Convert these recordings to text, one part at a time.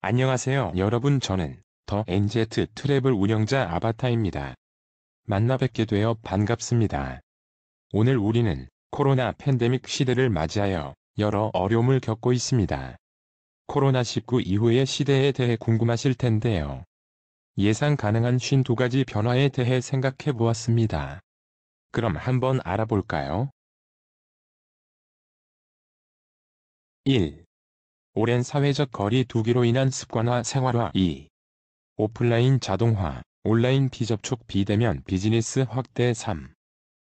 안녕하세요 여러분 저는 더 NZ 트래블 운영자 아바타입니다. 만나 뵙게 되어 반갑습니다. 오늘 우리는 코로나 팬데믹 시대를 맞이하여 여러 어려움을 겪고 있습니다. 코로나19 이후의 시대에 대해 궁금하실 텐데요. 예상 가능한 52가지 변화에 대해 생각해 보았습니다. 그럼 한번 알아볼까요? 1. 오랜 사회적 거리 두기로 인한 습관화 생활화 2. 오프라인 자동화, 온라인 비접촉 비대면 비즈니스 확대 3.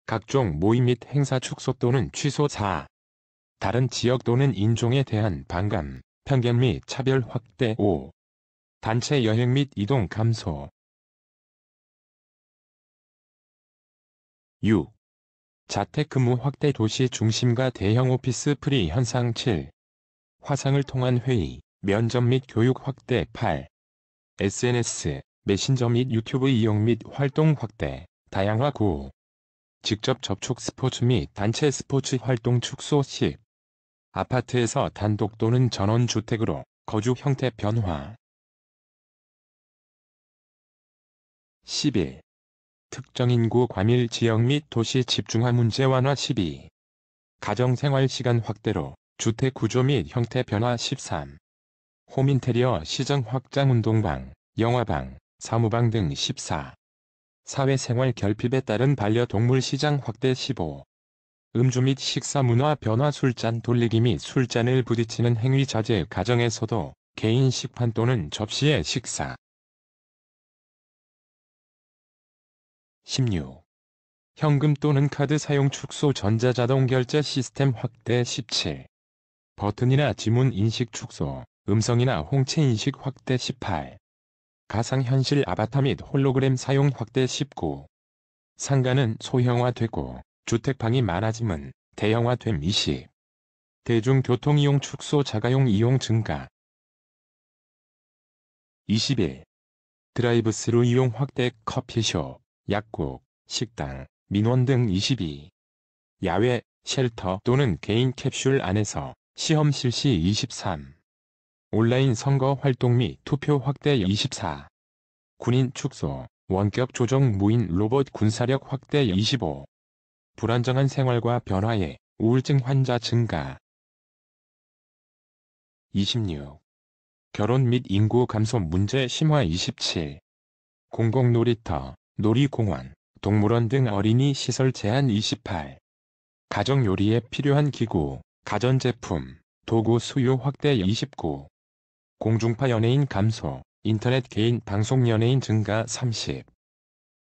각종 모임 및 행사 축소 또는 취소 4. 다른 지역 또는 인종에 대한 반감, 편견 및 차별 확대 5. 단체 여행 및 이동 감소 6. 자택근무 확대 도시 중심과 대형 오피스 프리 현상 7. 화상을 통한 회의, 면접 및 교육 확대 8. SNS, 메신저 및 유튜브 이용 및 활동 확대, 다양화 9. 직접 접촉 스포츠 및 단체 스포츠 활동 축소 10. 아파트에서 단독 또는 전원주택으로 거주 형태 변화 11. 특정 인구 과밀 지역 및 도시 집중화 문제 완화 12. 가정생활 시간 확대로 주택 구조 및 형태 변화 13. 홈인테리어 시장 확장 운동방, 영화방, 사무방 등 14. 사회생활 결핍에 따른 반려동물 시장 확대 15. 음주 및 식사 문화 변화 술잔 돌리기 및 술잔을 부딪히는 행위 자제 가정에서도 개인 식판 또는 접시의 식사. 16. 현금 또는 카드 사용 축소 전자자동 결제 시스템 확대 17. 버튼이나 지문 인식 축소, 음성이나 홍채 인식 확대 18. 가상현실 아바타 및 홀로그램 사용 확대 19. 상가는 소형화되고 주택방이 많아짐은 대형화됨 20. 대중교통 이용 축소 자가용 이용 증가 21. 드라이브스루 이용 확대 커피숍, 약국, 식당, 민원 등 22. 야외, 쉘터 또는 개인 캡슐 안에서 시험 실시 23. 온라인 선거 활동 및 투표 확대 24. 군인 축소, 원격 조정 무인 로봇 군사력 확대 25. 불안정한 생활과 변화에 우울증 환자 증가. 26. 결혼 및 인구 감소 문제 심화 27. 공공놀이터, 놀이공원, 동물원 등 어린이 시설 제한 28. 가정 요리에 필요한 기구, 가전제품, 도구 수요 확대 29, 공중파 연예인 감소, 인터넷 개인 방송 연예인 증가 30,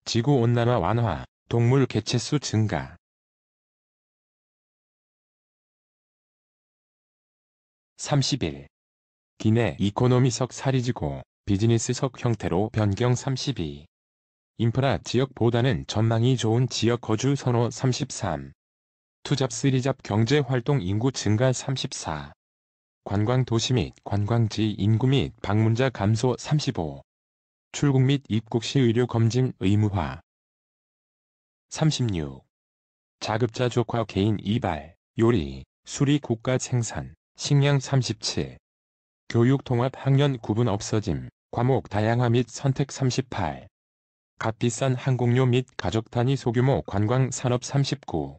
지구온난화 완화, 동물 개체수 증가. (30일) 기내 이코노미석 사리지고 비즈니스석 형태로 변경 32. 인프라 지역보다는 전망이 좋은 지역 거주 선호 33. 투잡 쓰리잡 경제활동 인구 증가 34. 관광도시 및 관광지 인구 및 방문자 감소 35. 출국 및 입국 시 의료 검진 의무화. 36. 자급자 조화 개인 이발, 요리, 수리 국가 생산, 식량 37. 교육 통합 학년 구분 없어짐, 과목 다양화 및 선택 38. 값비싼 항공료 및 가족 단위 소규모 관광 산업 39.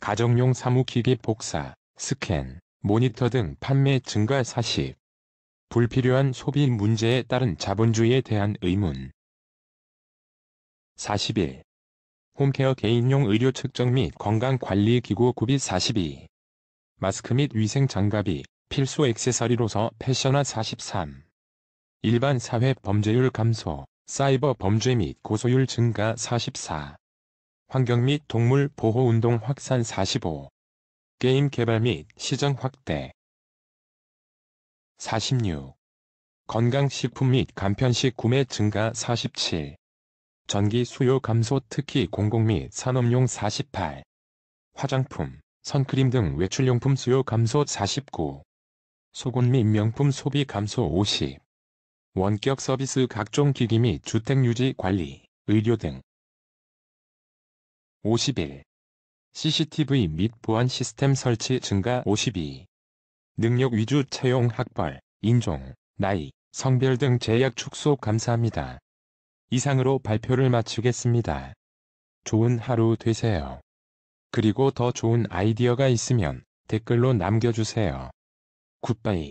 가정용 사무기기 복사, 스캔, 모니터 등 판매 증가 40. 불필요한 소비 문제에 따른 자본주의에 대한 의문. 41. 홈케어 개인용 의료 측정 및 건강관리기구 구비 42. 마스크 및 위생 장갑이 필수 액세서리로서 패션화 43. 일반 사회 범죄율 감소, 사이버 범죄 및 고소율 증가 44. 환경 및 동물 보호 운동 확산 45. 게임 개발 및 시장 확대. 46. 건강식품 및 간편식 구매 증가 47. 전기 수요 감소 특히 공공 및 산업용 48. 화장품, 선크림 등 외출용품 수요 감소 49. 소금 및 명품 소비 감소 50. 원격 서비스 각종 기기 및 주택 유지 관리, 의료 등 51. CCTV 및 보안 시스템 설치 증가 52. 능력 위주 채용 학벌, 인종, 나이, 성별 등 제약 축소 감사합니다. 이상으로 발표를 마치겠습니다. 좋은 하루 되세요. 그리고 더 좋은 아이디어가 있으면 댓글로 남겨주세요. 굿바이.